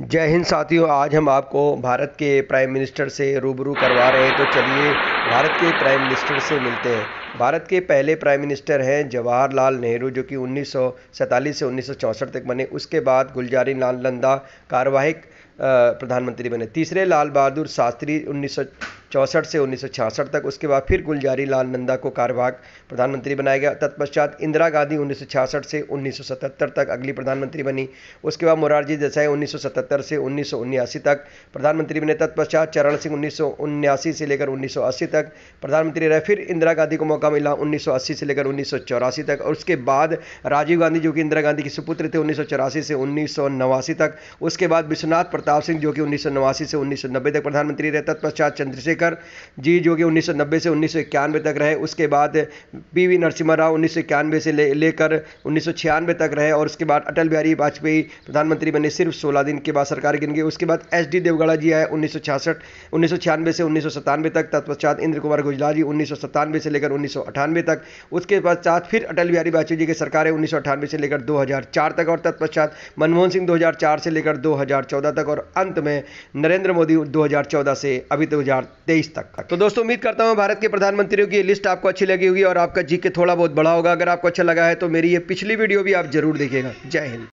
जय हिंद साथियों आज हम आपको भारत के प्राइम मिनिस्टर से रूबरू करवा रहे हैं तो चलिए भारत के प्राइम मिनिस्टर से मिलते हैं भारत के पहले प्राइम मिनिस्टर हैं जवाहरलाल नेहरू जो कि 1947 से 1964 तक बने उसके बाद गुलजारी लाल नंदा कार्यवाहिक प्रधानमंत्री बने तीसरे लाल बहादुर शास्त्री उन्नीस चौसठ से उन्नीस तक उसके बाद फिर गुलजारी लाल नंदा को कार्यभाग प्रधानमंत्री बनाया गया तत्पश्चात इंदिरा गांधी उन्नीस से उन्नीस तक अगली प्रधानमंत्री बनी उसके बाद मोरारजी देसाई उन्नीस से उन्नीस तक प्रधानमंत्री बने तत्पश्चात चरण सिंह उन्नीस से लेकर उन्नीस तक प्रधानमंत्री रहे फिर इंदिरा गांधी को मौका मिला उन्नीस से लेकर उन्नीस तक और उसके बाद राजीव गांधी जो कि इंदिरा गांधी के सुपुत्र थे उन्नीस से उन्नीस तक उसके बाद विश्वनाथ प्रताप सिंह जो कि उन्नीस से उन्नीस तक प्रधानमंत्री रहे तत्पश्चात चंद्रशेखर चंद्रशेखर जी जो कि 1990 से उन्नीस तक रहे उसके बाद पीवी नरसिम्हा राव उन्नीस से ले लेकर उन्नीस तक रहे और उसके बाद अटल बिहारी वाजपेयी प्रधानमंत्री बने सिर्फ सोलह दिन के बाद सरकार गिन गई उसके बाद एस डी देवगढ़ा जी आए उन्नीस सौ से उन्नीस तक तत्पश्चात इंद्र कुमार गुजराल जी उन्नीस से लेकर उन्नीस तक उसके साथ फिर अटल बिहारी वाजपेयी जी की सरकार है उन्नीस से लेकर 2004 तक और तत्पश्चात मनमोहन सिंह 2004 से लेकर 2014 तक और अंत में नरेंद्र मोदी 2014 से अभी तक तेईस तक तो दोस्तों उम्मीद करता हूँ भारत के प्रधानमंत्रियों की ये लिस्ट आपको अच्छी लगी होगी और आपका जी के थोड़ा बहुत बड़ा होगा अगर आपको अच्छा लगा है तो मेरी ये पिछली वीडियो भी आप जरूर देखिएगा जय हिंद